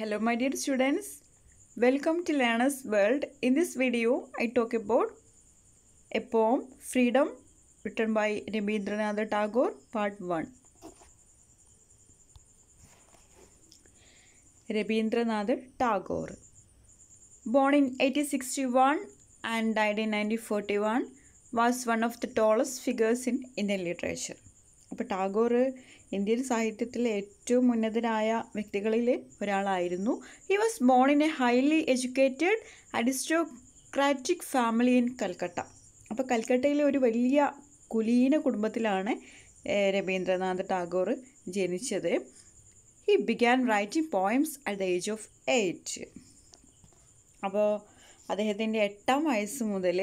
Hello my dear students, welcome to Learner's World. In this video, I talk about a poem, Freedom, written by Rabindranath Tagore, part 1. Rabindranath Tagore Born in 1861 and died in 1941, was one of the tallest figures in Indian literature. അപ്പോൾ Tagore Indian സാഹിത്യത്തിലെ ഏറ്റവും ഉന്നതരായ വ്യക്തികളിൽ ഒരാളായിരുന്നു he was born in a highly educated aristocratic family in Calcutta അപ്പോൾ കൽക്കട്ടയിലെ ഒരു വലിയ കുലീന കുടുംബത്തിലാണ് രവീന്ദ്രനാഥ് ടാഗോർ ജനിച്ചത് he began writing poems at the age of eight അപ്പോൾ അദ്ദേഹത്തിൻ്റെ എട്ടാം വയസ്സ് മുതൽ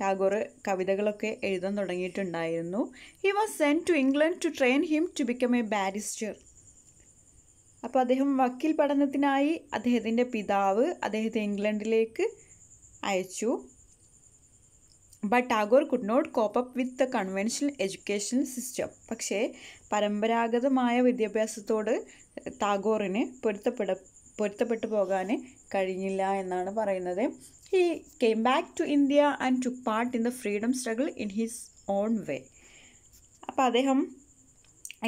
ടാഗോർ കവിതകളൊക്കെ എഴുതാൻ തുടങ്ങിയിട്ടുണ്ടായിരുന്നു he was sent to England to train him to become a barrister അപ്പോൾ അദ്ദേഹം വക്കീൽ പഠനത്തിനായി അദ്ദേഹത്തിൻ്റെ പിതാവ് അദ്ദേഹത്തെ ഇംഗ്ലണ്ടിലേക്ക് അയച്ചു but Tagore could not cope up with the conventional education system പക്ഷേ പരമ്പരാഗതമായ വിദ്യാഭ്യാസത്തോട് ടാഗോറിന് പൊരുത്തപ്പെട പൊരുത്തപ്പെട്ടു പോകാൻ കഴിഞ്ഞില്ല എന്നാണ് പറയുന്നത് he came back to India and to part in the freedom struggle in his own way അപ്പോൾ അദ്ദേഹം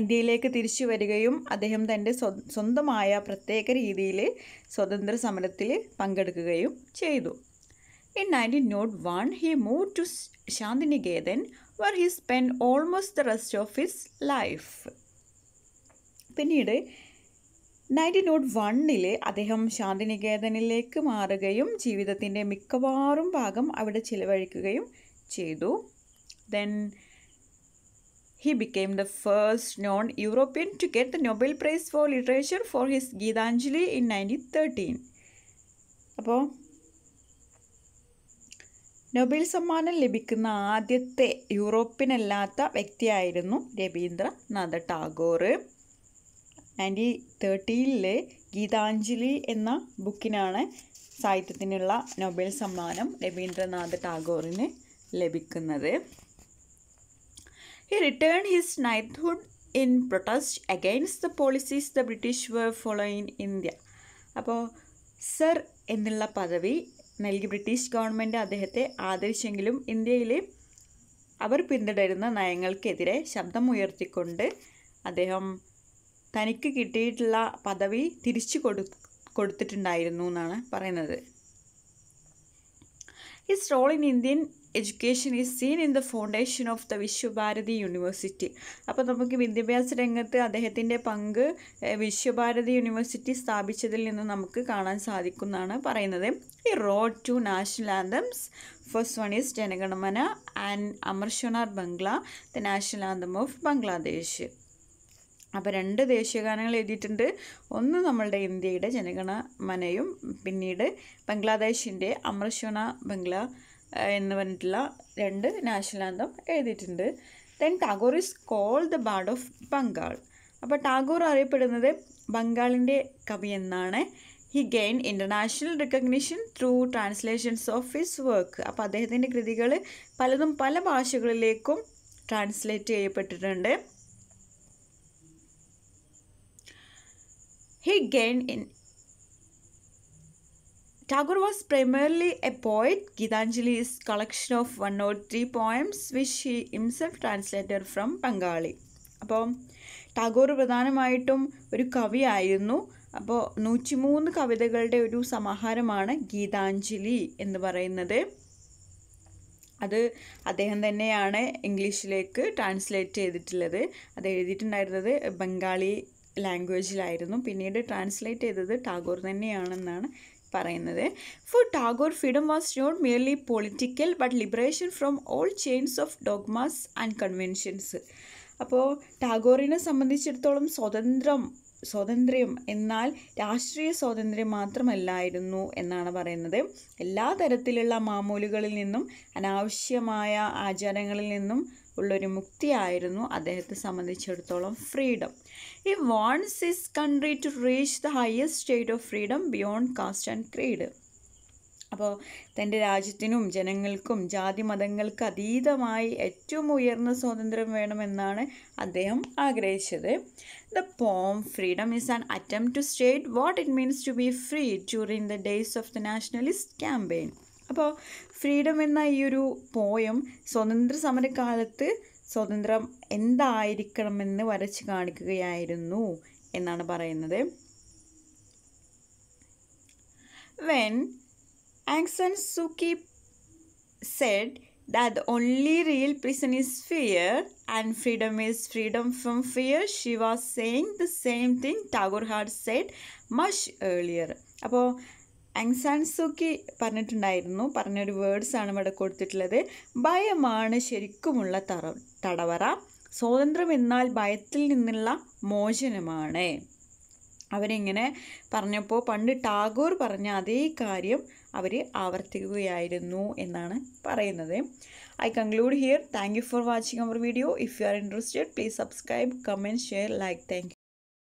ഇന്ത്യയിലേക്ക് തിരിച്ചു വരികയും അദ്ദേഹം തൻ്റെ സ്വന്തമായ പ്രത്യേക രീതിയിൽ സ്വതന്ത്ര സമരത്തിൽ പങ്കെടുക്കുകയും ചെയ്തു in nineteen nought one he move to Shantiniketan where he spend almost the rest of his life പിന്നീട് നയൻറ്റീൻ നോട്ട് വണ്ണിൽ അദ്ദേഹം ശാന്തിനികേതനിലേക്ക് മാറുകയും ജീവിതത്തിൻ്റെ മിക്കവാറും ഭാഗം അവിടെ ചിലവഴിക്കുകയും ചെയ്തു then he became the first non European to get the Nobel prize for literature for his Gitanjali in nineteen thirteen അപ്പോൾ നൊബേൽ സമ്മാനം ലഭിക്കുന്ന ആദ്യത്തെ യൂറോപ്യനല്ലാത്ത വ്യക്തിയായിരുന്നു രവീന്ദ്രനാഥ ടാഗോർ നയൻറ്റീൻ തേർട്ടിയിലെ ഗീതാഞ്ജലി എന്ന ബുക്കിനാണ് സാഹിത്യത്തിനുള്ള നൊബേൽ സമ്മാനം രവീന്ദ്രനാഥ് ടാഗോറിന് ലഭിക്കുന്നത് he return his knighthood in protest against the policies the British were follow in India അപ്പോൾ സർ എന്നുള്ള പദവി നൽകി ബ്രിട്ടീഷ് ഗവൺമെൻറ് അദ്ദേഹത്തെ ആദരിച്ചെങ്കിലും ഇന്ത്യയിലെ അവർ പിന്തുടരുന്ന നയങ്ങൾക്കെതിരെ ശബ്ദമുയർത്തിക്കൊണ്ട് അദ്ദേഹം തനിക്ക് കിട്ടിയിട്ടുള്ള പദവി തിരിച്ചു കൊടു കൊടുത്തിട്ടുണ്ടായിരുന്നു എന്നാണ് പറയുന്നത് his role in Indian education is seen in the foundation of the Vishwabharati university അപ്പോൾ നമുക്ക് വിദ്യാഭ്യാസ രംഗത്ത് അദ്ദേഹത്തിൻ്റെ പങ്ക് വിശ്വഭാരതി യൂണിവേഴ്സിറ്റി സ്ഥാപിച്ചതിൽ നിന്ന് നമുക്ക് കാണാൻ സാധിക്കുന്നതാണ് പറയുന്നത് he wrote two national anthems first one is Jana Gana Mana and Amar Sonar Bangla the national anthem of Bangladesh അപ്പോൾ രണ്ട് ദേശീയഗാനങ്ങൾ എഴുതിയിട്ടുണ്ട് ഒന്ന് നമ്മളുടെ ഇന്ത്യയുടെ ജനഗണ മനയും പിന്നീട് ബംഗ്ലാദേശിൻ്റെ അമർശുണ ബംഗ്ല എന്ന് പറഞ്ഞിട്ടുള്ള രണ്ട് നാഷണൽ ആന്തം എഴുതിയിട്ടുണ്ട് then Tagore is call the bard of Bengal അപ്പോൾ ടാഗോർ അറിയപ്പെടുന്നത് ബംഗാളിൻ്റെ കവി എന്നാണ് he gain international recognition through translations of his work അപ്പോൾ അദ്ദേഹത്തിൻ്റെ കൃതികൾ പലതും പല ഭാഷകളിലേക്കും ട്രാൻസ്ലേറ്റ് ചെയ്യപ്പെട്ടിട്ടുണ്ട് he gained in. Tagore was primarily a poet. Gitanjali is collection of 103 poems which he himself translated from Bengali. അപ്പോൾ ടാഗോർ പ്രധാനമായിട്ടും ഒരു കവിയായിരുന്നു അപ്പോൾ നൂറ്റിമൂന്ന് കവിതകളുടെ ഒരു സമാഹാരമാണ് ഗീതാഞ്ജലി എന്ന് പറയുന്നത് അത് അദ്ദേഹം തന്നെയാണ് ഇംഗ്ലീഷിലേക്ക് ട്രാൻസ്ലേറ്റ് ചെയ്തിട്ടുള്ളത് അത് എഴുതിയിട്ടുണ്ടായിരുന്നത് ബംഗാളി ലാംഗ്വേജിലായിരുന്നു പിന്നീട് ട്രാൻസ്ലേറ്റ് ചെയ്തത് ടാഗോർ തന്നെയാണെന്നാണ് പറയുന്നത് for Tagore freedom was not merely political but liberation from all chains of dogmas and conventions അപ്പോൾ ടാഗോറിനെ സംബന്ധിച്ചിടത്തോളം സ്വതന്ത്രം സ്വാതന്ത്ര്യം എന്നാൽ രാഷ്ട്രീയ സ്വാതന്ത്ര്യം മാത്രമല്ലായിരുന്നു എന്നാണ് പറയുന്നത് എല്ലാ തരത്തിലുള്ള മാമൂലുകളിൽ നിന്നും അനാവശ്യമായ ആചാരങ്ങളിൽ നിന്നും ഉള്ളൊരു മുക്തിയായിരുന്നു അദ്ദേഹത്തെ സംബന്ധിച്ചിടത്തോളം freedom he wants his country to reach the highest state of freedom beyond caste and creed അപ്പോൾ തൻ്റെ രാജ്യത്തിനും ജനങ്ങൾക്കും ജാതി മതങ്ങൾക്ക് അതീതമായി ഏറ്റവും ഉയർന്ന സ്വാതന്ത്ര്യം വേണമെന്നാണ് അദ്ദേഹം ആഗ്രഹിച്ചത് the poem freedom is an attempt to state what it means to be free during the days of the nationalist campaign അപ്പോൾ ഫ്രീഡം എന്ന ഈ ഒരു പോയം സ്വതന്ത്ര സമരക്കാലത്ത് സ്വതന്ത്രം എന്തായിരിക്കണമെന്ന് വരച്ച് കാണിക്കുകയായിരുന്നു എന്നാണ് പറയുന്നത് when Aung San Suu Kyi said that only real prison is fear and freedom is freedom from fear she was saying the same thing Tagore had said much earlier അപ്പോൾ അങ്സാൻസുക്കി പറഞ്ഞിട്ടുണ്ടായിരുന്നു പറഞ്ഞൊരു വേർഡ്സാണ് ഇവിടെ കൊടുത്തിട്ടുള്ളത് ഭയമാണ് ശരിക്കുമുള്ള തറ തടവറ സ്വാതന്ത്ര്യം എന്നാൽ ഭയത്തിൽ നിന്നുള്ള മോചനമാണ് അവരിങ്ങനെ പറഞ്ഞപ്പോൾ പണ്ട് ടാഗോർ പറഞ്ഞ അതേ കാര്യം അവർ ആവർത്തിക്കുകയായിരുന്നു എന്നാണ് പറയുന്നത് I conclude here thank you for watching our video if you are interested please subscribe comment share like thank